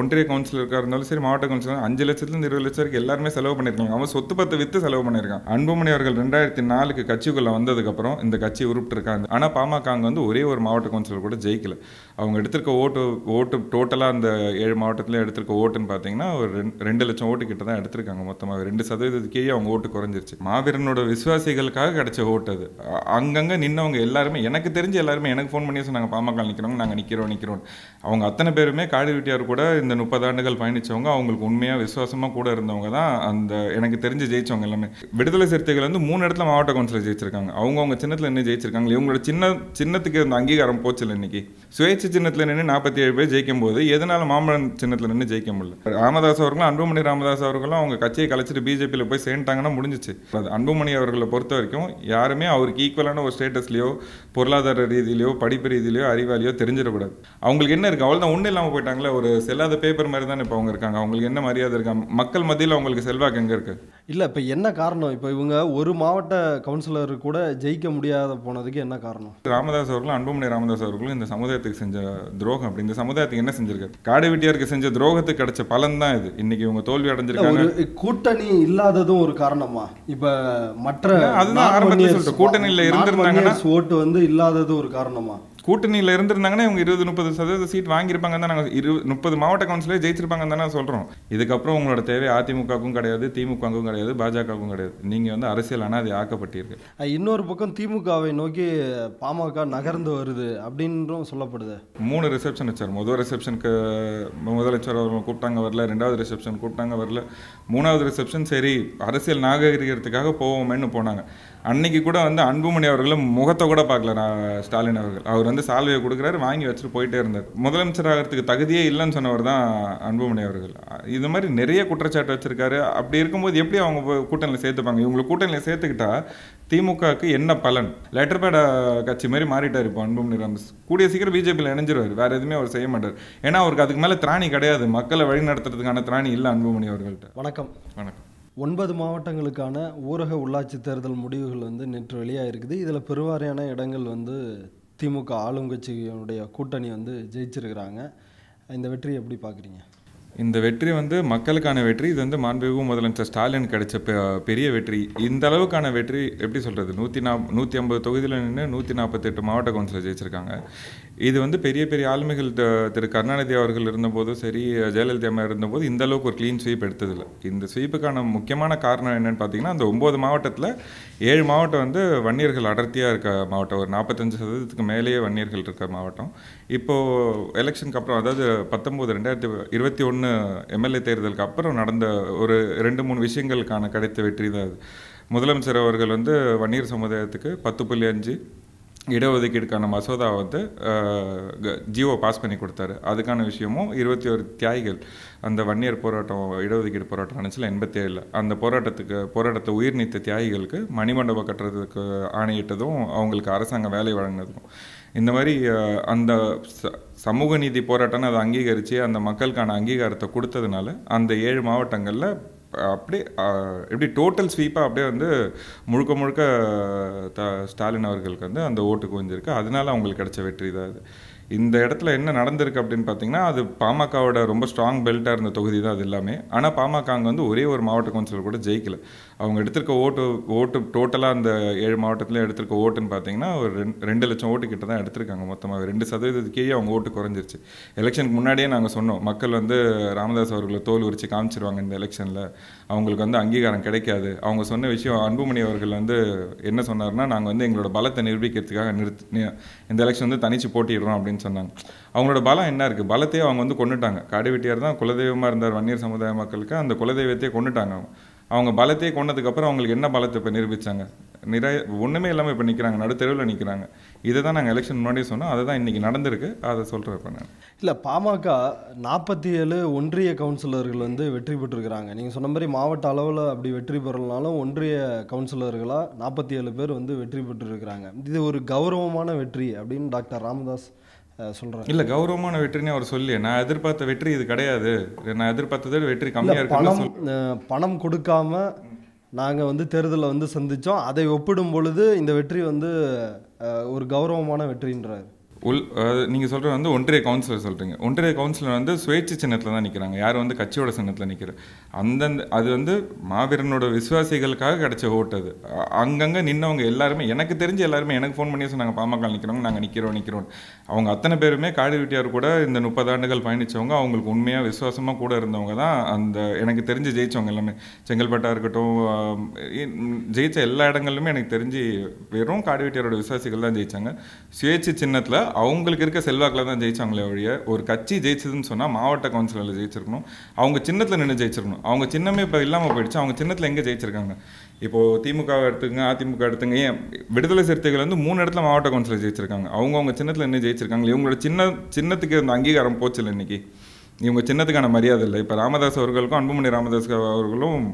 ஒன்றிய கவுன்சிலருக்காக இருந்தாலும் சரி மாவட்ட கவுன்சிலர் அஞ்சு லட்சத்துலேருந்து இருபது லட்சம் வரைக்கும் எல்லாருமே செலவு பண்ணியிருக்காங்க அவன் சொத்து பத்து வித்து செலவு பண்ணியிருக்கான் அன்புமணி அவர்கள் ரெண்டாயிரத்தி நாலுக்கு கட்சிக்குள்ளே வந்ததுக்கப்புறம் இந்த கட்சி உருப்பிட்டுருக்காங்க ஆனால் பாமக அங்கே வந்து ஒரே ஒரு மாவட்ட கவுன்சிலர் கூட ஜெயிக்கல அவங்க எடுத்திருக்க ஓட்டு ஓட்டு டோட்டலாக அந்த ஏழு மாவட்டத்தில் எடுத்திருக்க ஓட்டுன்னு பார்த்தீங்கன்னா ஒரு ரெண்டு லட்சம் ஓட்டு கிட்ட தான் எடுத்திருக்காங்க மொத்தமாக ரெண்டு சதவீதத்துக்கே அவங்க ஓட்டு குறைஞ்சிருச்சு மாவீரனோட விசுவாசிகளுக்காக கிடைச்ச ஓட்டு அது அங்கங்கே நின்னவங்க எல்லாருமே எனக்கு தெரிஞ்சு எல்லாருமே எனக்கு ஃபோன் பண்ணி சொன்னாங்க பாமக நிற்கிறோம் நாங்கள் நிற்கிறோம் நிற்கிறோம் அவங்க அத்தனை பேருமே காடி வீட்டியார் கூட இந்த முப்பது ஆண்டுகள் பயணித்தவங்க அவங்களுக்கு உண்மையாக விசுவாசமாக கூட இருந்தவங்க தான் அந்த எனக்கு தெரிஞ்சு ஜெயித்தவங்க எல்லாமே விடுதலை சிறுத்தைகள் வந்து மூணு இடத்துல மாவட்ட கவுன்சிலர் ஜெயிச்சிருக்காங்க அவங்கவுங்க சின்னத்தில் நின்று ஜெயிச்சிருக்காங்க இவங்களோட சின்ன சின்னத்துக்கு இருந்த அங்கீகாரம் போச்சு இல்லை இன்றைக்கி சுயேட்சை சின்னத்தில் நின்று நாற்பத்தி ஏழு பேர் ஜெயிக்கும் போது எதனால் மாமன் சின்னத்தில் நின்று ஜெயிக்க முடியல ராமதாஸ் அவர்களும் அன்புமணி ராமதாஸ் அவர்களும் அவங்க கட்சியை கலைச்சிட்டு பிஜேபியில் போய் சேர்ந்துட்டாங்கன்னா முடிஞ்சிச்சு அது அன்புமணி அவர்களை பொறுத்த வரைக்கும் யாருமே அவருக்கு ஈக்குவலான ஒரு ஸ்டேட்டஸ்லையோ பொருளாதார ரீதியிலையோ படிப்பு ரீதியிலையோ அறிவாலையோ தெரிஞ்சிடக்கூடாது அவங்களுக்கு என்ன இருக்குது அவ்வளோ தான் ஒன்றும் இல்லாமல் போயிட்டாங்களே ஒரு செல்லாத இல்லாத பேப்பர் மாதிரி தானே இப்போ அவங்க இருக்காங்க அவங்களுக்கு என்ன மரியாதை இருக்கா மக்கள் மத்தியில் அவங்களுக்கு செல்வாக்கு எங்கே இருக்கு இல்லை இப்போ என்ன காரணம் இப்போ இவங்க ஒரு மாவட்ட கவுன்சிலர் கூட ஜெயிக்க முடியாத போனதுக்கு என்ன காரணம் ராமதாஸ் அவர்களும் அன்புமணி ராமதாஸ் அவர்களும் இந்த சமுதாயத்துக்கு செஞ்ச துரோகம் அப்படி இந்த சமுதாயத்துக்கு என்ன செஞ்சிருக்காரு காடு வெட்டியாருக்கு செஞ்ச துரோகத்துக்கு கிடைச்ச பலன் தான் இது இன்னைக்கு இவங்க தோல்வி அடைஞ்சிருக்காங்க கூட்டணி இல்லாததும் ஒரு காரணமா இப்போ மற்ற அதுதான் கூட்டணியில் இருந்திருந்தாங்கன்னா ஓட்டு வந்து இல்லாததும் ஒரு காரணமா கூட்டணியில் இருந்திருந்தாங்கன்னா இவங்க இருபது முப்பது சதவீத சீட் வாங்கியிருப்பாங்க தான் நாங்கள் இரு முப்பது மாவட்ட கவுன்சிலே ஜெயிச்சிருப்பாங்கன்னு தான் சொல்கிறோம் இதுக்கப்புறம் உங்களோட தேவை அதிமுகவுக்கும் கிடையாது திமுகவுக்கும் கிடையாது பாஜகவுக்கும் கிடையாது நீங்கள் வந்து அரசியல் அனாதி அது ஆக்கப்பட்டீர்கள் இன்னொரு பக்கம் திமுகவை நோக்கி பாமக நகர்ந்து வருது அப்படின்றும் சொல்லப்படுது மூணு ரிசப்ஷன் வச்சார் முதல் ரிசப்ஷனுக்கு முதலமைச்சர் அவர்கள் கூப்பிட்டாங்க வரல ரெண்டாவது ரிசப்ஷன் கூப்பிட்டாங்க வரல மூணாவது ரிசப்ஷன் சரி அரசியல் நாகரிகத்துக்காக போவோமேன்னு போனாங்க அன்னைக்கு கூட வந்து அன்புமணி அவர்களும் முகத்தை கூட பார்க்கல ஸ்டாலின் அவர்கள் அவர் வந்து சால்வையை கொடுக்குறாரு வாங்கி வச்சுட்டு போயிட்டே இருந்தார் முதலமைச்சர் ஆகிறதுக்கு தகுதியே இல்லைன்னு சொன்னவர் தான் அன்புமணி அவர்கள் இது மாதிரி நிறைய குற்றச்சாட்டு வச்சிருக்காரு அப்படி இருக்கும்போது எப்படி அவங்க கூட்டணியில் சேர்த்துப்பாங்க இவங்களை கூட்டணியில் சேர்த்துக்கிட்டா திமுகவுக்கு என்ன பலன் லெட்டர் பேட கட்சி மாதிரி மாறிட்டார் இப்போ அன்புமணி ராமஸ் கூடிய சீக்கிரம் பிஜேபியில் இணைஞ்சிருவார் வேறு எதுவுமே அவர் செய்ய மாட்டார் ஏன்னா அவருக்கு அதுக்கு மேலே திராணி கிடையாது மக்களை வழி நடத்துறதுக்கான திராணி இல்லை அன்புமணி அவர்கள்ட்ட வணக்கம் வணக்கம் ஒன்பது மாவட்டங்களுக்கான ஊரக உள்ளாட்சி தேர்தல் முடிவுகள் வந்து நேற்று வெளியாக இருக்குது இதில் பெருவாரியான இடங்கள் வந்து திமுக ஆளுங்கட்சியினுடைய கூட்டணி வந்து ஜெயிச்சிருக்கிறாங்க இந்த வெற்றி எப்படி பார்க்குறீங்க இந்த வெற்றி வந்து மக்களுக்கான வெற்றி இது வந்து மாண்புமிகு முதலமைச்சர் ஸ்டாலின் கிடைச்ச பெரிய வெற்றி இந்த அளவுக்கான வெற்றி எப்படி சொல்கிறது நூற்றி நா நூற்றி ஐம்பது தொகுதியில் நின்று நூற்றி நாற்பத்தெட்டு மாவட்ட கவுன்சிலர் ஜெயிச்சிருக்காங்க இது வந்து பெரிய பெரிய ஆளுமைகள் திரு கருணாநிதி அவர்கள் இருந்தபோதும் சரி ஜெயலலிதா அம்மா இருந்தபோது இந்த அளவுக்கு ஒரு க்ளீன் ஸ்வீப் எடுத்ததில்லை இந்த ஸ்வீப்புக்கான முக்கியமான காரணம் என்னென்னு பார்த்தீங்கன்னா அந்த ஒம்பது மாவட்டத்தில் ஏழு மாவட்டம் வந்து வன்னியர்கள் அடர்த்தியாக இருக்க மாவட்டம் ஒரு நாற்பத்தஞ்சு சதவீதத்துக்கு மேலேயே வன்னியர்கள் இருக்க மாவட்டம் இப்போது எலெக்ஷனுக்கு அப்புறம் அதாவது பத்தொம்போது ரெண்டாயிரத்தி இருபத்தி ஒன்று எம்எல்ஏ தேர்தலுக்கு அப்புறம் நடந்த ஒரு ரெண்டு மூணு விஷயங்களுக்கான கிடைத்த வெற்றி தான் அது முதலமைச்சர் அவர்கள் வந்து வன்னியர் சமுதாயத்துக்கு பத்து புள்ளி அஞ்சு இடஒதுக்கீடுக்கான மசோதா வந்து ஜியோ பாஸ் பண்ணி கொடுத்தாரு அதுக்கான விஷயமும் இருபத்தி ஒரு தியாகிகள் அந்த வன்னியர் போராட்டம் இடஒதுக்கீடு போராட்டம் நினச்சில எண்பத்தி ஏழில் அந்த போராட்டத்துக்கு போராட்டத்தை உயிர் நீத்த தியாகிகளுக்கு மணிமண்டபம் கட்டுறதுக்கு ஆணையிட்டதும் அவங்களுக்கு அரசாங்கம் வேலை வழங்கினதும் இந்த மாதிரி அந்த சமூக நீதி போராட்டம்னு அதை அங்கீகரித்து அந்த மக்களுக்கான அங்கீகாரத்தை கொடுத்ததுனால அந்த ஏழு மாவட்டங்களில் அப்படி எப்படி டோட்டல் ஸ்வீப்பாக அப்படியே வந்து முழுக்க முழுக்க த ஸ்டாலின் அவர்களுக்கு வந்து அந்த ஓட்டு குவிஞ்சிருக்கு அதனால அவங்களுக்கு கிடைச்ச வெற்றி தான் அது இந்த இடத்துல என்ன நடந்திருக்கு அப்படின்னு பார்த்தீங்கன்னா அது பாமகவோட ரொம்ப ஸ்ட்ராங் பெல்ட்டாக இருந்த தொகுதி தான் அது எல்லாமே ஆனால் பாமக அங்கே வந்து ஒரே ஒரு மாவட்ட கவுன்சிலர் கூட ஜெயிக்கலை அவங்க எடுத்திருக்க ஓட்டு ஓட்டு டோட்டலாக அந்த ஏழு மாவட்டத்தில் எடுத்திருக்க ஓட்டுன்னு பார்த்தீங்கன்னா ஒரு ரெண்டு லட்சம் ஓட்டு கிட்ட தான் எடுத்திருக்காங்க மொத்தமாக ரெண்டு சதவீதத்துக்கே அவங்க ஓட்டு குறைஞ்சிருச்சு எலெக்ஷனுக்கு முன்னாடியே நாங்கள் சொன்னோம் மக்கள் வந்து ராமதாஸ் அவர்களை தோல் உரிச்சு காமிச்சிருவாங்க இந்த எலெக்ஷனில் அவங்களுக்கு வந்து அங்கீகாரம் கிடைக்காது அவங்க சொன்ன விஷயம் அன்புமணி அவர்கள் வந்து என்ன சொன்னார்னா நாங்கள் வந்து எங்களோட பலத்தை நிரூபிக்கிறதுக்காக நிறுத்து இந்த எலெக்ஷன் வந்து தனிச்சு போட்டிடுறோம் அப்படின்னு சொன்னாங்க அவங்களோட பலம் என்ன இருக்குது பலத்தையே அவங்க வந்து கொண்டுட்டாங்க காடு வெட்டியார் தான் குலதெய்வமாக இருந்தார் வன்னியர் சமுதாய மக்களுக்கு அந்த குலதெய்வத்தையே கொண்டுட்டாங்க அவங்க அவங்க பலத்தையே கொண்டதுக்கப்புறம் அவங்களுக்கு என்ன பலத்தை இப்போ நிரூபித்தாங்க நிறைய ஒன்றுமே இல்லாமல் இப்போ நிற்கிறாங்க நடுத்தெருவில் நிற்கிறாங்க இதை தான் நாங்கள் எலெக்ஷன் முன்னாடியே சொன்னோம் அதை தான் இன்றைக்கி நடந்திருக்கு அதை சொல்கிறேன் இப்போ நான் இல்லை பாமக நாற்பத்தி ஏழு ஒன்றிய கவுன்சிலர்கள் வந்து வெற்றி பெற்றிருக்கிறாங்க நீங்கள் சொன்ன மாதிரி மாவட்ட அளவில் அப்படி வெற்றி பெறலனாலும் ஒன்றிய கவுன்சிலர்களாக நாற்பத்தி ஏழு பேர் வந்து வெற்றி பெற்றிருக்கிறாங்க இது ஒரு கௌரவமான வெற்றி அப்படின்னு டாக்டர் ராமதாஸ் சொல்கிறேன் இல்லை கௌரவமான வெற்றினே அவர் சொல்லி நான் எதிர்பார்த்த வெற்றி இது கிடையாது நான் எதிர்பார்த்ததே வெற்றி கம்மியாக இருக்கு பணம் கொடுக்காம நாங்கள் வந்து தேர்தலில் வந்து சந்தித்தோம் அதை ஒப்பிடும் பொழுது இந்த வெற்றி வந்து ஒரு கௌரவமான வெற்றின்றார் உள் நீங்கள் சொல்கிற வந்து ஒன்றிய கவுன்சிலர் சொல்கிறீங்க ஒன்றிய கவுன்சிலர் வந்து சுயேட்சை சின்னத்தில் தான் நிற்கிறாங்க யார் வந்து கட்சியோட சின்னத்தில் நிற்கிற அந்தந்த அது வந்து மாவீரனோட விசுவாசிகளுக்காக கிடச்ச ஓட்டு அது அங்கங்கே நின்னவங்க எல்லாருமே எனக்கு தெரிஞ்சு எல்லாருமே எனக்கு ஃபோன் பண்ணி சொன்னாங்க பாமக நிற்கிறவங்க நாங்கள் நிற்கிறோம் நிற்கிறோம் அவங்க அத்தனை பேருமே காடு வீட்டியார் கூட இந்த முப்பது ஆண்டுகள் பயணித்தவங்க அவங்களுக்கு உண்மையாக விசுவாசமாக கூட இருந்தவங்க தான் அந்த எனக்கு தெரிஞ்சு ஜெயித்தவங்க எல்லாமே செங்கல்பட்டாக இருக்கட்டும் ஜெயித்த எல்லா இடங்கள்லுமே எனக்கு தெரிஞ்சு வெறும் காடு வீட்டியாரோட விசுவாசிகள் தான் ஜெயித்தாங்க சுயேட்சை சின்னத்தில் அவங்களுக்கு இருக்க செல்வாக்கில் தான் ஜெயிச்சாங்களே ஒழிய ஒரு கட்சி ஜெயிச்சதுன்னு சொன்னால் மாவட்ட கவுன்சிலரில் ஜெயிச்சிருக்கணும் அவங்க சின்னத்தில் நின்று ஜெயிச்சிருக்கணும் அவங்க சின்னமே இப்போ இல்லாமல் போயிடுச்சு அவங்க சின்னத்தில் எங்கே ஜெயிச்சிருக்காங்க இப்போது திமுக எடுத்துங்க அதிமுக எடுத்துங்க ஏன் விடுதலை சிறுத்தைகள் வந்து மூணு இடத்துல மாவட்ட கவுன்சிலர் ஜெயிச்சிருக்காங்க அவங்கவுங்க சின்னத்தில் நின்று ஜெயிச்சிருக்காங்களே இவங்களோட சின்ன சின்னத்துக்கு அந்த அங்கீகாரம் போச்சு இல்லை இன்றைக்கி இவங்க சின்னதுக்கான மரியாதை இல்லை இப்போ ராமதாஸ் அவர்களுக்கும் அன்புமணி ராமதாஸ் அவர்களும்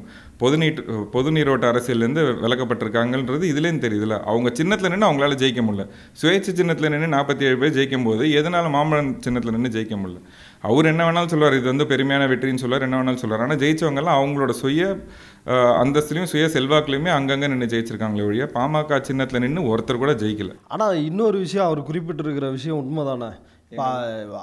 பொது நீட் பொது நீரோட்ட அரசியலேருந்து விலக்கப்பட்டிருக்காங்கன்றது இதுலேயும் தெரியுதுல அவங்க சின்னத்தில் நின்று அவங்களால ஜெயிக்க முடியல சுயேட்சை சின்னத்தில் நின்று நாற்பத்தி ஏழு பேர் ஜெயிக்கும் போது எதனால் மாமன் சின்னத்தில் நின்று ஜெயிக்க முடியல அவர் என்ன வேணாலும் சொல்லுவார் இது வந்து பெருமையான வெற்றின்னு சொல்லுவார் என்ன வேணாலும் சொல்லுவார் ஆனால் ஜெயிச்சவங்கலாம் அவங்களோட சுய அந்தஸ்துலையும் சுய செல்வாக்குலையுமே அங்கங்கே நின்று ஜெயிச்சிருக்காங்களே ஒழிய பாமக சின்னத்தில் நின்று ஒருத்தர் கூட ஜெயிக்கல ஆனால் இன்னொரு விஷயம் அவர் குறிப்பிட்டிருக்கிற விஷயம் உண்மைதானே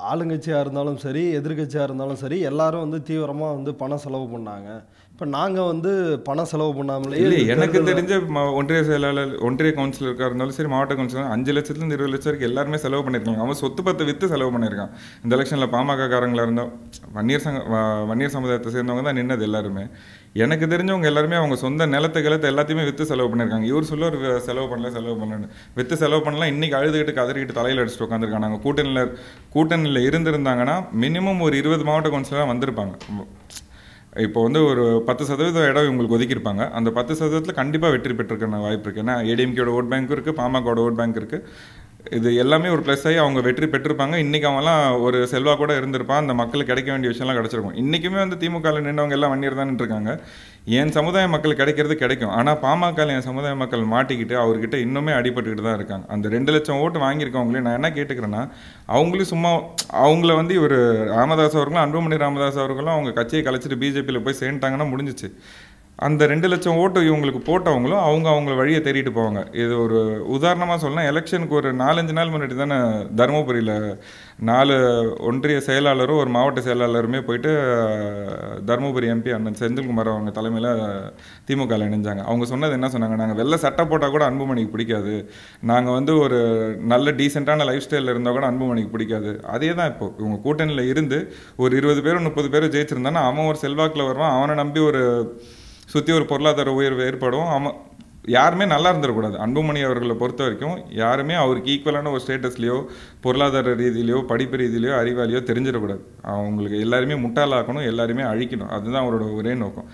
ஆளுங்கட்சியாக இருந்தாலும் சரி எதிர்கட்சியாக இருந்தாலும் சரி எல்லாரும் வந்து தீவிரமாக வந்து பணம் செலவு பண்ணாங்க இப்போ நாங்கள் வந்து பணம் செலவு பண்ணாமலே இல்லை எனக்கு தெரிஞ்ச ஒன்றிய செயலாளர் ஒன்றிய கவுன்சிலருக்காக இருந்தாலும் சரி மாவட்ட கவுன்சிலர் அஞ்சு லட்சத்துலேருந்து இருபது லட்சம் வரைக்கும் எல்லாருமே செலவு பண்ணியிருக்காங்க அவன் சொத்து பத்து விற்று செலவு பண்ணியிருக்கான் இந்த எலெக்ஷனில் பாமக காரங்களாக இருந்தால் வன்னியர் சங்க வன்னியர் சமுதாயத்தை சேர்ந்தவங்க தான் நின்னது எல்லாருமே எனக்கு தெரிஞ்சவங்க எல்லாருமே அவங்க சொந்த நிலத்தை கிளத்தை எல்லாத்தையுமே விற்று செலவு பண்ணியிருக்காங்க இவர் சொல்ல ஒரு செலவு பண்ணல செலவு பண்ணணும் விற்று செலவு பண்ணலாம் இன்றைக்கி அழுதுகிட்டு கதறிக்கிட்டு தலையில் அடிச்சுட்டு உட்காந்துருக்காங்க கூட்டணியில் கூட்டணியில் இருந்திருந்தாங்கன்னா மினிமம் ஒரு இருபது மாவட்ட கவுன்சிலராக வந்திருப்பாங்க இப்போ வந்து ஒரு பத்து சதவீதம் இடம் இவங்களுக்கு ஒதுக்கியிருப்பாங்க அந்த பத்து சதவீதத்தில் கண்டிப்பாக வெற்றி பெற்றிருக்கான வாய்ப்பு இருக்குது ஏன்னா ஏடிஎம்கேட ஓட் பேங்க் இருக்குது பாமகோட ஓட் பேங்க் இருக்குது இது எல்லாமே ஒரு ப்ளஸ் ஆகி அவங்க வெற்றி பெற்றிருப்பாங்க இன்றைக்கி அவங்கலாம் ஒரு செல்வாக கூட இருந்திருப்பான் அந்த மக்களுக்கு கிடைக்க வேண்டிய விஷயம்லாம் கிடச்சிருக்கும் இன்றைக்குமே வந்து திமுகவில் நின்றவங்க எல்லாம் வன்னியர் இருக்காங்க என் சமுதாய மக்கள் கிடைக்கிறது கிடைக்கும் ஆனால் பாமக என் சமுதாய மக்கள் மாட்டிக்கிட்டு அவர்கிட்ட இன்னுமே அடிபட்டுக்கிட்டு தான் இருக்காங்க அந்த ரெண்டு லட்சம் ஓட்டு வாங்கியிருக்கவங்களே நான் என்ன கேட்டுக்கிறேன்னா அவங்களும் சும்மா அவங்கள வந்து இவர் ராமதாஸ் அவர்களும் அன்புமணி ராமதாஸ் அவர்களும் அவங்க கட்சியை கலைச்சிட்டு பிஜேபியில் போய் சேர்ந்துட்டாங்கன்னா முடிஞ்சிச்சு அந்த ரெண்டு லட்சம் ஓட்டு இவங்களுக்கு போட்டவங்களும் அவங்க அவங்க வழியை தேடிட்டு போவாங்க இது ஒரு உதாரணமாக சொல்லலாம் எலெக்ஷனுக்கு ஒரு நாலஞ்சு நாள் முன்னாடி தானே தருமபுரியில் நாலு ஒன்றிய செயலாளரும் ஒரு மாவட்ட செயலாளருமே போயிட்டு தருமபுரி எம்பி அண்ணன் செந்தில்குமார் அவங்க தலைமையில் திமுகவில் இணைஞ்சாங்க அவங்க சொன்னது என்ன சொன்னாங்க நாங்கள் வெளில சட்டை போட்டால் கூட அன்புமணிக்கு பிடிக்காது நாங்கள் வந்து ஒரு நல்ல டீசெண்டான லைஃப் ஸ்டைலில் இருந்தால் கூட அன்புமணிக்கு பிடிக்காது அதே தான் இப்போது இவங்க கூட்டணியில் இருந்து ஒரு இருபது பேரும் முப்பது பேரும் ஜெயிச்சிருந்தானா அவன் ஒரு செல்வாக்கில் வருவான் அவனை நம்பி ஒரு சுற்றி ஒரு பொருளாதார உயர்வு ஏற்படும் அம யாருமே நல்லா இருந்துடக்கூடாது அன்புமணி அவர்களை பொறுத்த வரைக்கும் யாருமே அவருக்கு ஈக்குவலான ஒரு ஸ்டேட்டஸ்லையோ பொருளாதார ரீதியிலையோ படிப்பு ரீதியிலையோ அறிவாலையோ தெரிஞ்சிடக்கூடாது அவங்களுக்கு எல்லாருமே முட்டாளாக்கணும் எல்லாருமே அழிக்கணும் அதுதான் அவரோட ஒரே நோக்கம்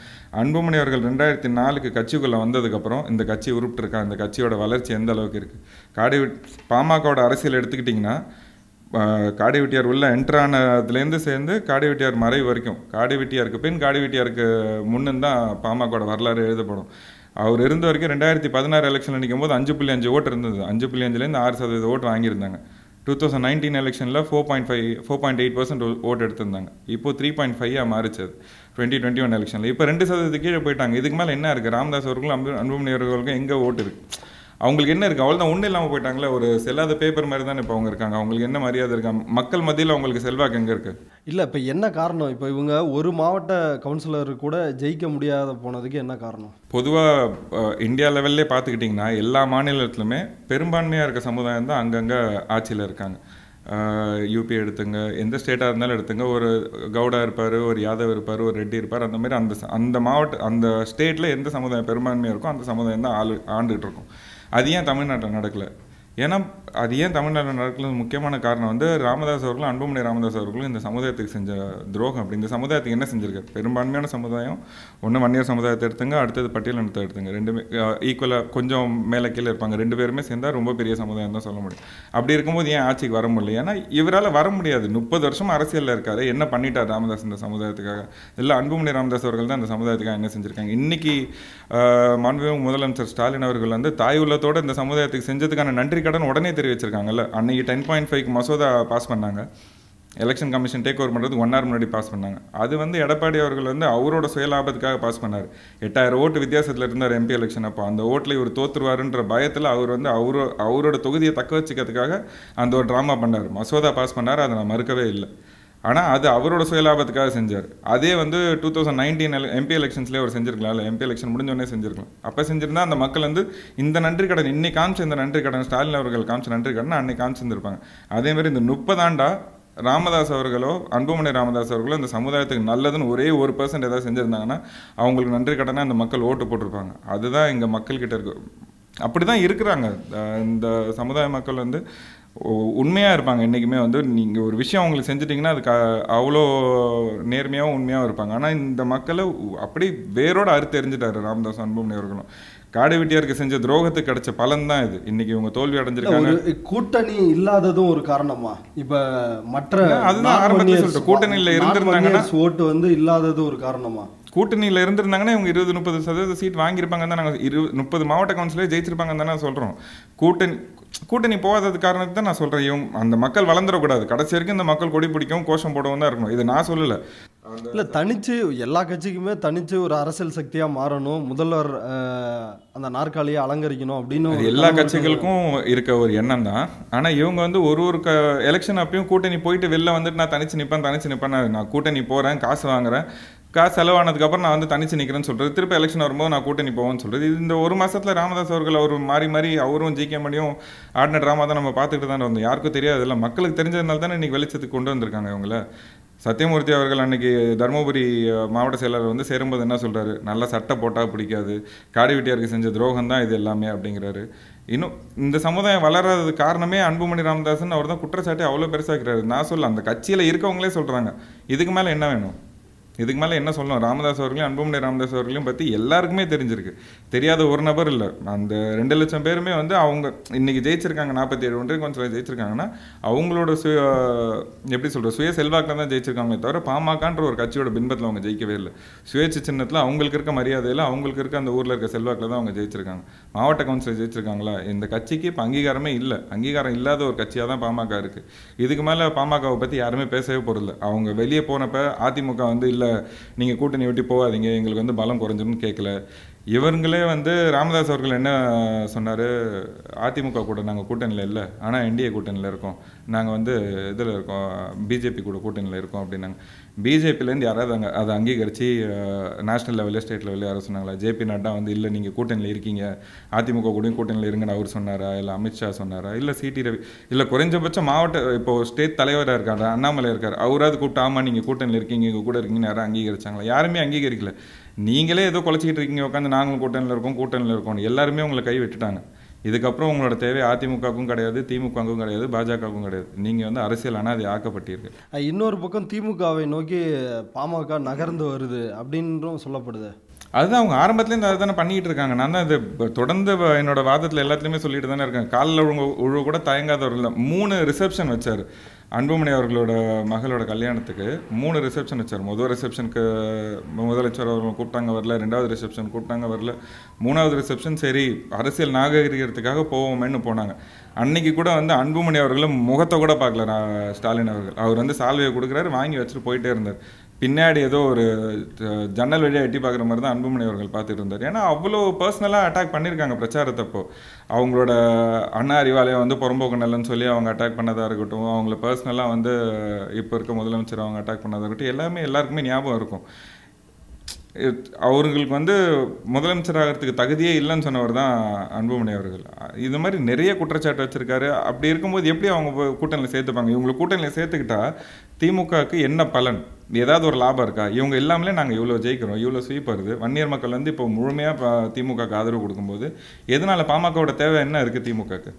அன்புமணி அவர்கள் ரெண்டாயிரத்தி நாலுக்கு கட்சிக்குள்ளே வந்ததுக்கப்புறம் இந்த கட்சி உருப்பிட்டுருக்கா இந்த கட்சியோட வளர்ச்சி எந்த அளவுக்கு இருக்குது காடி பாமகவோட அரசியல் எடுத்துக்கிட்டிங்கன்னா வெட்டியார் உள்ளே என்ட்ரானதுலேருந்து அதுலேருந்து சேர்ந்து வெட்டியார் மறை வரைக்கும் வெட்டியாருக்கு பின் வெட்டியாருக்கு முன்னு தான் பாமகோட வரலாறு எழுதப்படும் அவர் இருந்த வரைக்கும் ரெண்டாயிரத்தி பதினாறு எலெக்ஷன் நிற்கும் போது அஞ்சு புள்ளி அஞ்சு ஓட்டு இருந்தது அஞ்சு புள்ளி அஞ்சுலேருந்து ஆறு சதவீத ஓட்டு வாங்கியிருந்தாங்க டூ தௌசண்ட் நைன்டீன் எலெக்ஷனில் four point five four point eight percent ஓட்டு எடுத்திருந்தாங்க இப்போது த்ரீ பாயிண்ட் ஃபைவாக மாறிச்சு அது டுவெண்ட்டி டுவெண்ட்டி ஒன் எலெக்ஷனில் இப்போ ரெண்டு சதவீதத்து கீழே போயிட்டாங்க இதுக்கு மேலே என்ன இருக்குது ராமதாஸ் அவர்களும் அன்பு அன்புமணி அவர்களுக்கும் எங்கே ஓட்டு இருக்குது அவங்களுக்கு என்ன இருக்குது அவள் தான் ஒன்றும் இல்லாமல் போயிட்டாங்களே ஒரு செல்லாத பேப்பர் மாதிரி தானே இப்போ அவங்க இருக்காங்க அவங்களுக்கு என்ன மரியாதை இருக்காங்க மக்கள் மத்தியில் அவங்களுக்கு செல்வாக்கு எங்கே இருக்குது இல்லை இப்போ என்ன காரணம் இப்போ இவங்க ஒரு மாவட்ட கவுன்சிலர் கூட ஜெயிக்க முடியாத போனதுக்கு என்ன காரணம் பொதுவாக இந்தியா லெவல்லே பார்த்துக்கிட்டிங்கன்னா எல்லா மாநிலத்திலுமே பெரும்பான்மையாக இருக்க சமுதாயம் தான் அங்கங்கே ஆட்சியில் இருக்காங்க யூபி எடுத்துங்க எந்த ஸ்டேட்டாக இருந்தாலும் எடுத்துங்க ஒரு கவுடா இருப்பார் ஒரு யாதவ் இருப்பார் ஒரு ரெட்டி இருப்பார் அந்த மாதிரி அந்த அந்த மாவட்ட அந்த ஸ்டேட்டில் எந்த சமுதாயம் பெரும்பான்மையாக இருக்கோ அந்த சமுதாயம் தான் ஆள் ஆண்டுகிட்டு இருக்கும் அது ஏன் தமிழ்நாட்டில் நடக்கலை ஏன்னா அது ஏன் தமிழ்நாடு நடக்கிறது முக்கியமான காரணம் வந்து ராமதாஸ் அவர்களும் அன்புமணி ராமதாஸ் அவர்களும் இந்த சமுதாயத்துக்கு செஞ்ச துரோகம் அப்படி இந்த சமுதாயத்துக்கு என்ன செஞ்சிருக்காரு பெரும்பான்மையான சமுதாயம் ஒன்று வன்னியர் சமுதாயத்தை எடுத்துங்க அடுத்தது பட்டியலினத்தை எடுத்துங்க ரெண்டுமே ஈக்குவலாக கொஞ்சம் மேலே கீழே இருப்பாங்க ரெண்டு பேருமே சேர்ந்தால் ரொம்ப பெரிய சமுதாயம் தான் சொல்ல முடியும் அப்படி இருக்கும்போது ஏன் ஆட்சிக்கு வர முடியல ஏன்னா இவரால் வர முடியாது முப்பது வருஷம் அரசியலில் இருக்கார் என்ன பண்ணிட்டார் ராமதாஸ் இந்த சமுதாயத்துக்காக இல்லை அன்புமணி ராமதாஸ் அவர்கள் தான் இந்த சமுதாயத்துக்காக என்ன செஞ்சுருக்காங்க இன்றைக்கி மாண்புமிகு முதலமைச்சர் ஸ்டாலின் அவர்கள் வந்து தாய் உள்ளத்தோடு இந்த சமுதாயத்துக்கு செஞ்சதுக்கான நன்றி கடன் உடனே தெரிவிச்சிருக்காங்கல்ல அன்னைக்கு டென் பாயிண்ட் ஃபைவ் மசோதா பாஸ் பண்ணாங்க எலெக்ஷன் கமிஷன் டேக் ஓவர் பண்ணுறது ஒன் ஹவர் முன்னாடி பாஸ் பண்ணாங்க அது வந்து எடப்பாடி அவர்கள் வந்து அவரோட சுயலாபத்துக்காக பாஸ் பண்ணார் எட்டாயிரம் ஓட்டு வித்தியாசத்தில் இருந்தார் எம்பி எலெக்ஷன் அப்போ அந்த ஓட்டில் இவர் தோற்றுருவாருன்ற பயத்தில் அவர் வந்து அவரோ அவரோட தொகுதியை தக்க வச்சுக்கிறதுக்காக அந்த ஒரு ட்ராமா பண்ணார் மசோதா பாஸ் பண்ணார் அதை நான் மறுக்கவே இல்லை ஆனால் அது அவரோட சுயலாபத்துக்காக செஞ்சார் அதே வந்து டூ தௌசண்ட் நைன்டீன் எம்பி எலெக்ஷன்ஸ்லேயே அவர் செஞ்சிருக்கலாம் இல்லை எம்பி எலெக்ஷன் முடிஞ்சோடனே செஞ்சிருக்கலாம் அப்போ செஞ்சிருந்தால் அந்த மக்கள் வந்து இந்த நன்றி கடன் இன்னைக்கு காமிச்ச இந்த நன்றி கடன் ஸ்டாலின் அவர்கள் காமிச்ச நன்றி கடன் அன்னைக்கு காமிச்சிருந்துருப்பாங்க அதேமாதிரி இந்த முப்பதாண்டா ராமதாஸ் அவர்களோ அன்புமணி ராமதாஸ் அவர்களோ இந்த சமுதாயத்துக்கு நல்லதுன்னு ஒரே ஒரு பர்சன்ட் ஏதாவது செஞ்சுருந்தாங்கன்னா அவங்களுக்கு நன்றி கடனாக அந்த மக்கள் ஓட்டு போட்டிருப்பாங்க அதுதான் எங்கள் மக்கள்கிட்ட இருக்கு அப்படி தான் இருக்கிறாங்க இந்த சமுதாய மக்கள் வந்து உண்மையாக இருப்பாங்க என்றைக்குமே வந்து நீங்கள் ஒரு விஷயம் அவங்களுக்கு செஞ்சுட்டிங்கன்னா அதுக்கு அவ்வளோ நேர்மையாகவும் உண்மையாகவும் இருப்பாங்க ஆனால் இந்த மக்களை அப்படி வேரோட அறுத்தெறிஞ்சிட்டாரு ராமதாஸ் அன்பும் நேர்களும் காடு வெட்டியாருக்கு செஞ்ச துரோகத்துக்கு கிடைச்ச பலன் தான் இது இன்னைக்கு இவங்க தோல்வி அடைஞ்சிருக்காங்க கூட்டணி இல்லாததும் ஒரு காரணமா இப்ப மற்ற அதுதான் ஆரம்பத்தில் கூட்டணியில் இருந்திருந்தாங்கன்னா ஓட்டு வந்து இல்லாததும் ஒரு காரணமா கூட்டணியில் இருந்திருந்தாங்கன்னா இவங்க இருபது முப்பது சதவீத சீட் வாங்கியிருப்பாங்க தான் நாங்கள் இரு முப்பது மாவட்ட கவுன்சிலே ஜெயிச்சிருப்பாங்க தான் சொல்கிறோம் கூட்டணி கூட்டணி போகாதது காரணத்துக்கு தான் நான் சொல்கிறேன் இவங்க அந்த மக்கள் வளர்ந்துடக்கூடாது கடைசி வரைக்கும் இந்த மக்கள் கொடி பிடிக்கவும் கோஷம் போடவும் தான் இருக்கணும் இது நான் சொல்லலை இல்லை தனித்து எல்லா கட்சிக்குமே தனித்து ஒரு அரசியல் சக்தியாக மாறணும் முதல்வர் அந்த நாற்காலியை அலங்கரிக்கணும் அப்படின்னு எல்லா கட்சிகளுக்கும் இருக்க ஒரு எண்ணம் தான் ஆனால் இவங்க வந்து ஒரு ஒரு க எலெக்ஷன் அப்பயும் கூட்டணி போயிட்டு வெளில வந்துட்டு நான் தனிச்சு நிற்பேன் தனிச்சு நிற்பேன் நான் கூட்டணி போகிறேன் காசு வாங்குறேன் காசு செலவானதுக்கப்புறம் நான் வந்து தனிச்சு நிற்கிறேன்னு சொல்கிறது திருப்பி எலெக்ஷன் வரும்போது நான் கூட்டணி போவேன்னு சொல்கிறது இது இந்த ஒரு மாதத்தில் ராமதாஸ் அவர்கள் அவர் மாறி மாறி அவரும் ஜிகே மணியும் ஆடின ட்ராமா தான் நம்ம பார்த்துக்கிட்டு தான் வந்தோம் யாருக்கும் தெரியாது இல்லை மக்களுக்கு தெரிஞ்சதுனால தானே இன்றைக்கி வெளிச்சத்துக்கு கொண்டு வந்திருக்காங்க இவங்கள சத்தியமூர்த்தி அவர்கள் அன்றைக்கி தருமபுரி மாவட்ட செயலாளர் வந்து சேரும்போது என்ன சொல்கிறாரு நல்லா சட்டை போட்டால் பிடிக்காது காடி வெட்டியாருக்கு செஞ்ச துரோகம் தான் இது எல்லாமே அப்படிங்கிறாரு இன்னும் இந்த சமுதாயம் வளராதது காரணமே அன்புமணி ராமதாசன் அவர் தான் குற்றச்சாட்டை அவ்வளோ பெருசாக்கிறாரு நான் சொல்ல அந்த கட்சியில் இருக்கவங்களே சொல்கிறாங்க இதுக்கு மேலே என்ன வேணும் இதுக்கு மேலே என்ன சொல்லணும் ராமதாஸ் அவர்களையும் அன்புமணி ராமதாஸ் அவர்களையும் பற்றி எல்லாருக்குமே தெரிஞ்சிருக்கு தெரியாத ஒரு நபர் இல்லை அந்த ரெண்டு லட்சம் பேருமே வந்து அவங்க இன்றைக்கி ஜெயிச்சிருக்காங்க நாற்பத்தி ஏழு ஒன்றரை கொஞ்சம் ஜெயிச்சிருக்காங்கன்னா அவங்களோட சுய எப்படி சொல்கிற சுய செல்வாக்கில் தான் ஜெயிச்சிருக்காங்களே தவிர பாமகன்ற ஒரு கட்சியோட பின்பத்தில் அவங்க ஜெயிக்கவே இல்லை சுயேட்சை சின்னத்தில் அவங்களுக்கு இருக்க மரியாதையில் அவங்களுக்கு இருக்க அந்த ஊரில் இருக்க செல்வாக்கில் தான் அவங்க ஜெயிச்சிருக்காங்க மாவட்ட கவுன்சிலர் ஜெயிச்சிருக்காங்களா இந்த கட்சிக்கு இப்போ அங்கீகாரமே இல்லை அங்கீகாரம் இல்லாத ஒரு கட்சியாக தான் பாமக இருக்குது இதுக்கு மேலே பாமகவை பற்றி யாருமே பேசவே போகிறதில்ல அவங்க வெளியே போனப்போ அதிமுக வந்து இல்லை இல்லை நீங்கள் கூட்டணி விட்டு போகாதீங்க எங்களுக்கு வந்து பலம் குறைஞ்சிரும்னு கேட்கல இவங்களே வந்து ராமதாஸ் அவர்கள் என்ன சொன்னார் அதிமுக கூட நாங்கள் கூட்டணியில் இல்லை ஆனால் என்டிஏ கூட்டணியில் இருக்கோம் நாங்கள் வந்து இதில் இருக்கோம் பிஜேபி கூட கூட்டணியில் இருக்கோம் அப்படின்னாங்க பிஜேபிலேருந்து யாராவது அங்கே அதை அங்கீகரித்து நேஷனல் லெவலில் ஸ்டேட் லெவலில் யாரும் சொன்னாங்களா ஜேபி நட்டா வந்து இல்லை நீங்கள் கூட்டணியில் இருக்கீங்க அதிமுக கூடயும் கூட்டணியில் இருங்கன்னு அவர் சொன்னாரா இல்லை அமித்ஷா சொன்னாரா இல்லை சிடி ரவி இல்லை குறைஞ்சபட்சம் மாவட்ட இப்போது ஸ்டேட் தலைவராக இருக்காரு அண்ணாமலை இருக்கார் அவராவது கூப்பிட்டு ஆமாம் நீங்கள் கூட்டணியில் இருக்கீங்க இங்கே கூட இருக்கீங்கன்னு யாரும் அங்கீகரிச்சாங்களா யாருமே அங்கீகரிக்கல நீங்களே ஏதோ குலைச்சிக்கிட்டு இருக்கீங்க உட்காந்து நாங்களும் கூட்டணியில் இருக்கோம் கூட்டணியில் இருக்கோம் எல்லாருமே உங்களை கை விட்டுட்டாங்க இதுக்கப்புறம் உங்களோட தேவை அதிமுகவுக்கும் கிடையாது திமுகவுக்கும் கிடையாது பாஜகவுக்கும் கிடையாது நீங்கள் வந்து அரசியல் அனாதி ஆக்கப்பட்டீர்கள் இன்னொரு பக்கம் திமுகவை நோக்கி பாமக நகர்ந்து வருது அப்படின்றும் சொல்லப்படுது அதுதான் அவங்க ஆரம்பத்துலேருந்து அதை தானே பண்ணிக்கிட்டு இருக்காங்க நான் தான் இது தொடர்ந்து என்னோட வாதத்தில் எல்லாத்துலேயுமே சொல்லிட்டு தானே இருக்கேன் காலில் ஒழுங்கு ஒழுங்கு கூட தயங்காதவர்கள் மூணு ரிசப்ஷன் வச்சார் அன்புமணி அவர்களோட மகளோட கல்யாணத்துக்கு மூணு ரிசப்ஷன் வச்சார் முதல் ரிசப்ஷனுக்கு முதலமைச்சர் அவர்கள் கூப்பிட்டாங்க வரல ரெண்டாவது ரிசப்ஷன் கூப்பிட்டாங்க வரல மூணாவது ரிசப்ஷன் சரி அரசியல் நாகரிகத்துக்காக போவோமேன்னு போனாங்க அன்னைக்கு கூட வந்து அன்புமணி அவர்களும் முகத்தை கூட பார்க்கல ஸ்டாலின் அவர்கள் அவர் வந்து சால்வையை கொடுக்குறாரு வாங்கி வச்சுட்டு போயிட்டே இருந்தார் பின்னாடி ஏதோ ஒரு ஜன்னல் வழியாக எட்டி பார்க்குற மாதிரி தான் அன்புமணி அவர்கள் பார்த்துட்டு இருந்தார் ஏன்னா அவ்வளோ பர்சனலாக அட்டாக் பண்ணியிருக்காங்க பிரச்சாரத்தப்போ அவங்களோட அண்ணா அறிவாலயம் வந்து புறம்போக்கு நல்லன்னு சொல்லி அவங்க அட்டாக் பண்ணதாக இருக்கட்டும் அவங்கள பர்சனலாக வந்து இப்போ இருக்க முதலமைச்சர் அவங்க அட்டாக் பண்ணதாக இருக்கட்டும் எல்லாமே எல்லாருக்குமே ஞாபகம் இருக்கும் அவர்களுக்கு வந்து முதலமைச்சர் ஆகிறதுக்கு தகுதியே இல்லைன்னு சொன்னவர் தான் அன்புமணி அவர்கள் இது மாதிரி நிறைய குற்றச்சாட்டு வச்சுருக்காரு அப்படி இருக்கும்போது எப்படி அவங்க கூட்டணியில் சேர்த்துப்பாங்க இவங்களை கூட்டணியில் சேர்த்துக்கிட்டா திமுகவுக்கு என்ன பலன் ஏதாவது ஒரு லாபம் இருக்கா இவங்க இல்லாமலே நாங்கள் இவ்வளோ ஜெயிக்கிறோம் இவ்வளோ ஸ்வீப் வருது வன்னியர் மக்கள் வந்து இப்போ முழுமையாக திமுகக்கு ஆதரவு கொடுக்கும்போது எதனால் பாமகவோட தேவை என்ன இருக்குது திமுகக்கு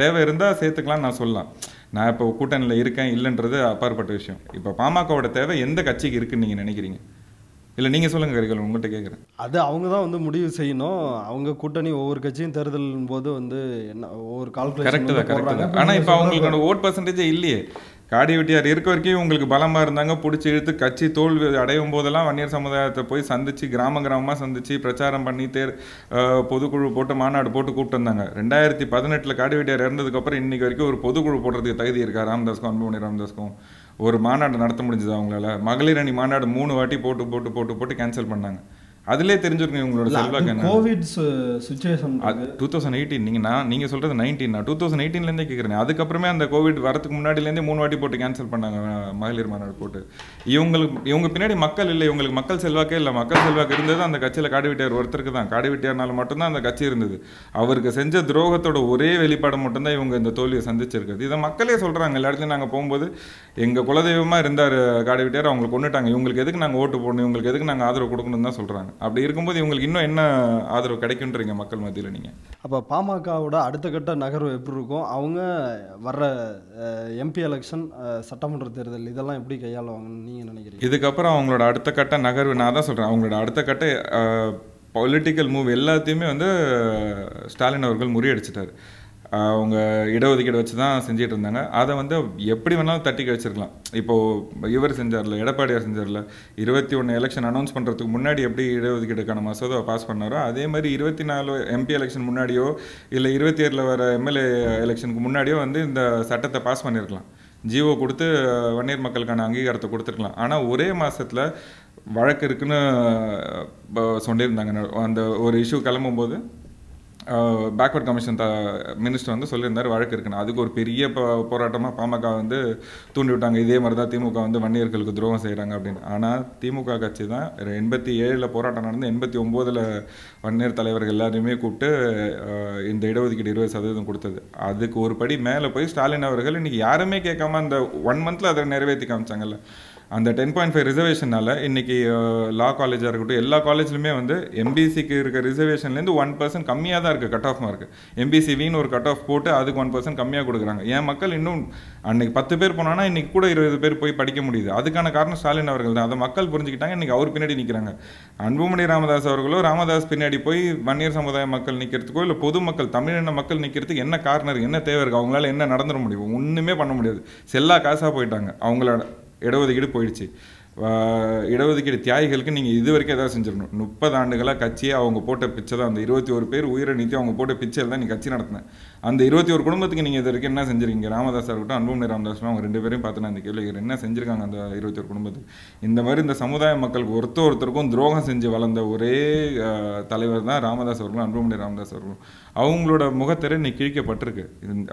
தேவை இருந்தால் சேர்த்துக்கலாம் நான் சொல்லலாம் நான் இப்போ கூட்டணியில் இருக்கேன் இல்லைன்றது அப்பாற்பட்ட விஷயம் இப்போ பாமகவோட தேவை எந்த கட்சிக்கு இருக்குன்னு நீங்கள் நினைக்கிறீங்க இல்லை நீங்கள் சொல்லுங்கள் கரிகள் உங்கள்கிட்ட கேட்குறேன் அது அவங்க தான் வந்து முடிவு செய்யணும் அவங்க கூட்டணி ஒவ்வொரு கட்சியும் தேர்தலின் போது வந்து என்ன ஒவ்வொரு கால்குலேஷன் கரெக்டாக தான் ஆனால் இப்போ அவங்களுக்கான ஓட் பர்சன்டேஜே இல்லையே காடி வெட்டியார் இருக்க வரைக்கும் உங்களுக்கு பலமாக இருந்தாங்க பிடிச்சி இழுத்து கட்சி தோல்வி அடையும் போதெல்லாம் வன்னியர் சமுதாயத்தை போய் சந்தித்து கிராம கிராமமாக சந்தித்து பிரச்சாரம் பண்ணி தேர் பொதுக்குழு போட்டு மாநாடு போட்டு கூப்பிட்டு வந்தாங்க ரெண்டாயிரத்தி பதினெட்டில் காடி வெட்டியார் இறந்ததுக்கப்புறம் இன்றைக்கி வரைக்கும் ஒரு பொதுக்குழு போடுறதுக்கு தகுதி இருக்கா ராமதாஸ்க்கும் அன்புமணி ராமதாஸ்க்கும் ஒரு மாநாடு நடத்த முடிஞ்சது அவங்களால மகளிர் அணி மாநாடு மூணு வாட்டி போட்டு போட்டு போட்டு போட்டு கேன்சல் பண்ணாங்க அதுலேயே தெரிஞ்சிருக்கும் உங்களோட செல்வாக்கு என்ன covid situation two thousand eighteen நீங்கள் நான் நீங்கள் சொல்கிறது நைன்டீன் நான் டூ தௌசண்ட் எயிட்டீன்லேருந்தே கேட்குறேன் அதுக்கப்புறமே அந்த கோவிட் வரதுக்கு முன்னாடிலேருந்தே மூணு வாட்டி போட்டு கேன்சல் பண்ணாங்க மகளிர் மாநாடு போட்டு இவங்களுக்கு இவங்க பின்னாடி மக்கள் இல்லை இவங்களுக்கு மக்கள் செல்வாக்கே இல்லை மக்கள் செல்வாக்கு இருந்தது அந்த கட்சியில் காடுவெட்டியார் ஒருத்தருக்கு தான் காடுவெட்டியார்னால மட்டும்தான் அந்த கட்சி இருந்தது அவருக்கு செஞ்ச துரோகத்தோட ஒரே வெளிப்பாடு மட்டும்தான் இவங்க இந்த தோல்வியை சந்திச்சிருக்குது இதை மக்களே சொல்கிறாங்க எல்லா இடத்துலையும் நாங்கள் போகும்போது எங்கள் குலதெய்வமாக இருந்தார் காடுவெட்டியார் அவங்களுக்கு கொண்டுட்டாங்க இவங்களுக்கு எதுக்கு நாங்கள் ஓட்டு போடணும் இவங்களுக்கு எதுக்கு நாங்கள் ஆதரவு கொடுக்கணும்னு தான் சொல்கிறாங்க அப்படி இருக்கும்போது இவங்களுக்கு இன்னும் என்ன ஆதரவு கிடைக்குன்றீங்க மக்கள் மத்தியில் நீங்கள் அப்போ பாமகவோட அடுத்த கட்ட நகர்வு எப்படி இருக்கும் அவங்க வர்ற எம்பி எலெக்ஷன் சட்டமன்ற தேர்தல் இதெல்லாம் எப்படி கையாளுவாங்கன்னு நீங்கள் நினைக்கிறீங்க இதுக்கப்புறம் அவங்களோட அடுத்த கட்ட நகர்வு நான் தான் சொல்கிறேன் அவங்களோட அடுத்த கட்ட பொலிட்டிக்கல் மூவ் எல்லாத்தையுமே வந்து ஸ்டாலின் அவர்கள் முறியடிச்சிட்டார் அவங்க இடஒதுக்கீடு வச்சு தான் செஞ்சிட்டு இருந்தாங்க அதை வந்து எப்படி வேணாலும் தட்டி கழிச்சிருக்கலாம் இப்போது இவர் செஞ்சார்ல எடப்பாடியார் செஞ்சார்ல இருபத்தி ஒன்று எலெக்ஷன் அனௌன்ஸ் பண்ணுறதுக்கு முன்னாடி எப்படி இடஒதுக்கீடுக்கான மசோதாவை பாஸ் பண்ணாரோ அதே மாதிரி இருபத்தி நாலு எம்பி எலெக்ஷன் முன்னாடியோ இல்லை இருபத்தி ஏழில் வர எம்எல்ஏ எலெக்ஷனுக்கு முன்னாடியோ வந்து இந்த சட்டத்தை பாஸ் பண்ணியிருக்கலாம் ஜிஓ கொடுத்து வன்னியர் மக்களுக்கான அங்கீகாரத்தை கொடுத்துருக்கலாம் ஆனால் ஒரே மாதத்தில் வழக்கு இருக்குன்னு சொல்லியிருந்தாங்க அந்த ஒரு இஷ்யூ கிளம்பும்போது பேக்வர்ட் கமிஷன் த மினிஸ்டர் வந்து சொல்லியிருந்தார் வழக்கு இருக்குன்னு அதுக்கு ஒரு பெரிய போராட்டமாக பாமக வந்து தூண்டி விட்டாங்க இதே மாதிரி தான் திமுக வந்து வன்னியர்களுக்கு துரோகம் செய்கிறாங்க அப்படின்னு ஆனால் திமுக கட்சி தான் எண்பத்தி ஏழில் போராட்டம் நடந்து எண்பத்தி ஒம்போதில் வன்னியர் தலைவர்கள் எல்லாரையுமே கூப்பிட்டு இந்த இடஒதுக்கீடு இருபது சதவீதம் கொடுத்தது அதுக்கு ஒரு படி மேலே போய் ஸ்டாலின் அவர்கள் இன்றைக்கி யாருமே கேட்காம அந்த ஒன் மந்தில் அதை நிறைவேற்றி காமிச்சாங்கல்ல அந்த டென் பாயிண்ட் ஃபைவ் ரிசர்வேஷனால் இன்றைக்கி லா காலேஜாக இருக்கட்டும் எல்லா காலேஜ்லையுமே வந்து எம்பிசிக்கு இருக்க ரிசர்வேஷன்லேருந்து ஒன் பர்சன்ட் கம்மியாக தான் இருக்குது கட் ஆஃப் மார்க் எம்பிசி வின்னு ஒரு கட் ஆஃப் போட்டு அதுக்கு ஒன் பர்சன்ட் கம்மியாக கொடுக்குறாங்க ஏன் மக்கள் இன்னும் அன்றைக்கி பத்து பேர் போனான்னா இன்றைக்கி கூட இருபது பேர் போய் படிக்க முடியுது அதுக்கான காரணம் ஸ்டாலின் அவர்கள் தான் அதை மக்கள் புரிஞ்சுக்கிட்டாங்க இன்றைக்கி அவர் பின்னாடி நிற்கிறாங்க அன்புமணி ராமதாஸ் அவர்களோ ராமதாஸ் பின்னாடி போய் வன்னியர் சமுதாய மக்கள் நிற்கிறதுக்கோ இல்லை பொதுமக்கள் தமிழின மக்கள் நிற்கிறதுக்கு என்ன காரணம் இருக்குது என்ன தேவை இருக்குது அவங்களால என்ன நடந்துட முடியும் ஒன்றுமே பண்ண முடியாது செல்லா காசாக போயிட்டாங்க அவங்களோட இடஒதுக்கீடு போயிடுச்சு இடஒதுக்கீடு தியாகிகளுக்கு நீங்கள் இது வரைக்கும் எதாவது செஞ்சிடணும் முப்பது ஆண்டுகளாக கட்சியை அவங்க போட்ட பிச்சை தான் அந்த இருபத்தி ஒரு பேர் உயிரை நீத்தி அவங்க போட்ட பிச்சையில் தான் நீ கட்சி நடத்தினேன் அந்த இருபத்தி ஒரு குடும்பத்துக்கு நீங்கள் இது வரைக்கும் என்ன செஞ்சிருக்கீங்க ராமதாஸ் இருக்கட்டும் அன்புமணி ராமதாஸ்லாம் அவங்க ரெண்டு பேரும் பார்த்து நான் இந்த கேள்வி என்ன செஞ்சிருக்காங்க அந்த இருபத்தி ஒரு குடும்பத்துக்கு இந்த மாதிரி இந்த சமுதாய மக்களுக்கு ஒருத்த ஒருத்தருக்கும் துரோகம் செஞ்சு வளர்ந்த ஒரே தலைவர் தான் ராமதாஸ் அவர்களும் அன்புமணி ராமதாஸ் அவர்களும் அவங்களோட முகத்திரை இன்னைக்கு கிழிக்கப்பட்டிருக்கு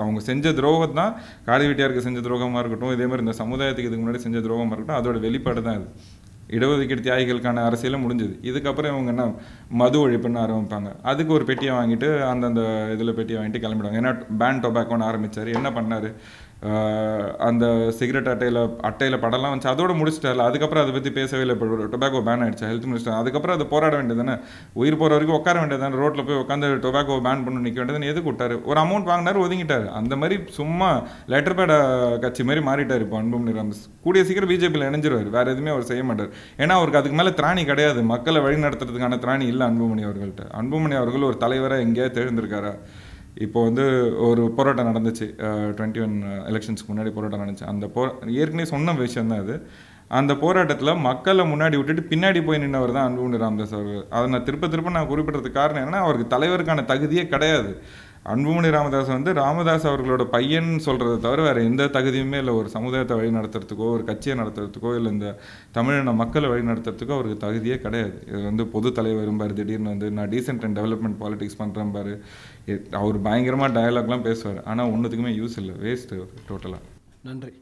அவங்க செஞ்ச துரோகம் தான் காளி வீட்டியாருக்கு செஞ்ச துரோகமாக இருக்கட்டும் இதே மாதிரி இந்த சமுதாயத்துக்கு இதுக்கு முன்னாடி செஞ்ச துரோகமாக இருக்கட்டும் அதோட வெளிப்பாடு தான் அது இடஒதுக்கீடு தியாகிகளுக்கான அரசியலும் முடிஞ்சது இதுக்கப்புறம் இவங்க என்ன மது ஒழிப்புன்னு ஆரம்பிப்பாங்க அதுக்கு ஒரு பெட்டியை வாங்கிட்டு அந்தந்த இதில் பெட்டியை வாங்கிட்டு கிளம்பிடுவாங்க ஏன்னா பேன் டொபாக்கோன்னு ஆரம்பித்தார் என்ன பண்ணார் அந்த சிகரெட் அட்டையில் அட்டையில் படம்லாம் வந்துச்சு அதோட முடிச்சிட்டார்ல அதுக்கப்புறம் அதை பற்றி பேசவே இல்லை இப்போ டொபாக்கோ பேன் ஆகிடுச்சு ஹெல்த் மினிஸ்டர் அதுக்கப்புறம் அதை போராட வேண்டியது தானே உயிர் போகிற வரைக்கும் உட்கார வேண்டியது தானே ரோட்டில் போய் உட்காந்து டொபாக்கோ பேன் பண்ணி நிற்க வேண்டியதுன்னு எதுக்கு விட்டார் ஒரு அமௌண்ட் வாங்கினார் ஒதுங்கிட்டார் அந்த மாதிரி சும்மா லெட்டர் பேட கட்சி மாதிரி மாறிட்டார் இப்போ அன்புமணி ராமஸ் கூடிய சீக்கிரம் பிஜேபியில் இணைஞ்சிருவார் வேறு எதுவுமே அவர் செய்ய மாட்டார் ஏன்னா அவருக்கு அதுக்கு மேலே திராணி கிடையாது மக்களை வழி நடத்துறதுக்கான திராணி இல்லை அன்புமணி அவர்கள்ட்ட அன்புமணி அவர்கள் ஒரு தலைவராக எங்கேயாவது தேர்ந்திருக்காரா இப்போ வந்து ஒரு போராட்டம் நடந்துச்சு டுவெண்ட்டி ஒன் எலெக்ஷன்ஸ்க்கு முன்னாடி போராட்டம் நடந்துச்சு அந்த போ ஏற்கனவே சொன்ன விஷயம் தான் அது அந்த போராட்டத்தில் மக்களை முன்னாடி விட்டுட்டு பின்னாடி போய் நின்றவர் தான் அன்புமணி ராமதாஸ் அவர் அதை நான் திருப்ப திருப்ப நான் குறிப்பிட்றதுக்கு காரணம் என்னென்னா அவருக்கு தலைவருக்கான தகுதியே கிடையாது அன்புமணி ராமதாஸ் வந்து ராமதாஸ் அவர்களோட பையன் சொல்கிறத தவிர வேறு எந்த தகுதியுமே இல்லை ஒரு சமுதாயத்தை வழி நடத்துறதுக்கோ ஒரு கட்சியை நடத்துறதுக்கோ இல்லை இந்த தமிழின மக்களை வழி நடத்துறதுக்கோ அவருக்கு தகுதியே கிடையாது இது வந்து பொது தலைவர் பாரு திடீர்னு வந்து நான் டீசென்ட் அண்ட் டெவலப்மெண்ட் பாலிடிக்ஸ் பண்ணுறேன் பாரு அவர் பயங்கரமாக டயலாக்லாம் பேசுவார் ஆனால் ஒன்றுத்துக்குமே யூஸ் இல்லை வேஸ்ட்டு டோட்டலாக நன்றி